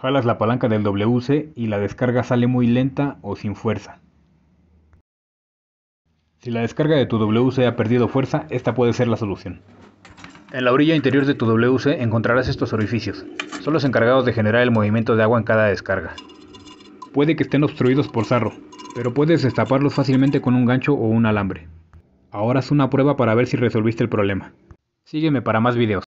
Jalas la palanca del WC y la descarga sale muy lenta o sin fuerza. Si la descarga de tu WC ha perdido fuerza, esta puede ser la solución. En la orilla interior de tu WC encontrarás estos orificios. Son los encargados de generar el movimiento de agua en cada descarga. Puede que estén obstruidos por sarro, pero puedes destaparlos fácilmente con un gancho o un alambre. Ahora haz una prueba para ver si resolviste el problema. Sígueme para más videos.